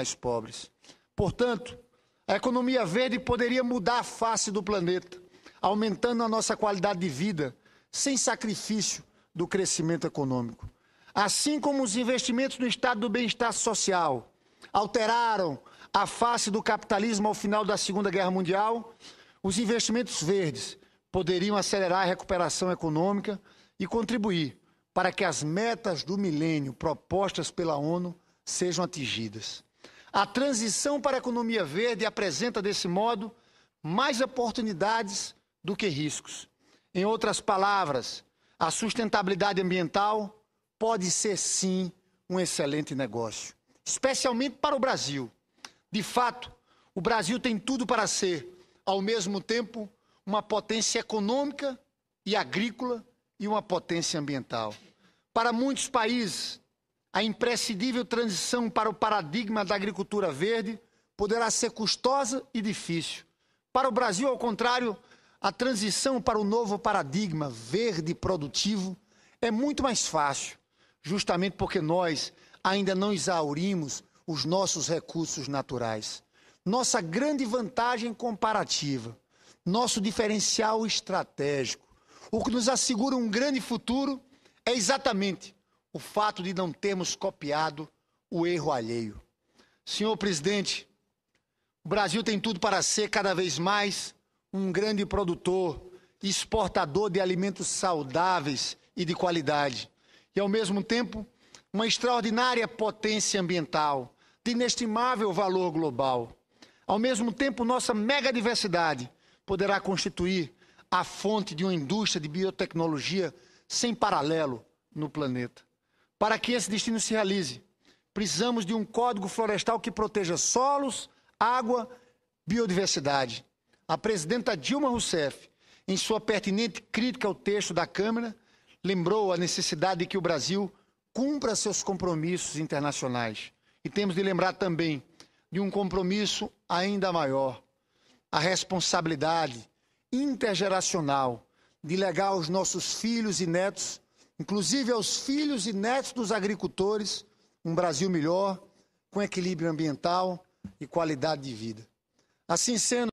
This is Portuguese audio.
mais pobres. Portanto, a economia verde poderia mudar a face do planeta, aumentando a nossa qualidade de vida, sem sacrifício do crescimento econômico. Assim como os investimentos no estado do bem-estar social alteraram a face do capitalismo ao final da Segunda Guerra Mundial, os investimentos verdes poderiam acelerar a recuperação econômica e contribuir para que as metas do milênio propostas pela ONU sejam atingidas. A transição para a economia verde apresenta, desse modo, mais oportunidades do que riscos. Em outras palavras, a sustentabilidade ambiental pode ser, sim, um excelente negócio, especialmente para o Brasil. De fato, o Brasil tem tudo para ser, ao mesmo tempo, uma potência econômica e agrícola e uma potência ambiental. Para muitos países a imprescindível transição para o paradigma da agricultura verde poderá ser custosa e difícil. Para o Brasil, ao contrário, a transição para o novo paradigma verde produtivo é muito mais fácil, justamente porque nós ainda não exaurimos os nossos recursos naturais. Nossa grande vantagem comparativa, nosso diferencial estratégico, o que nos assegura um grande futuro é exatamente o fato de não termos copiado o erro alheio. Senhor presidente, o Brasil tem tudo para ser cada vez mais um grande produtor e exportador de alimentos saudáveis e de qualidade, e ao mesmo tempo uma extraordinária potência ambiental, de inestimável valor global. Ao mesmo tempo, nossa mega diversidade poderá constituir a fonte de uma indústria de biotecnologia sem paralelo no planeta. Para que esse destino se realize, precisamos de um código florestal que proteja solos, água, biodiversidade. A presidenta Dilma Rousseff, em sua pertinente crítica ao texto da Câmara, lembrou a necessidade de que o Brasil cumpra seus compromissos internacionais. E temos de lembrar também de um compromisso ainda maior, a responsabilidade intergeracional de legar aos nossos filhos e netos inclusive aos filhos e netos dos agricultores, um Brasil melhor, com equilíbrio ambiental e qualidade de vida. Assim sendo,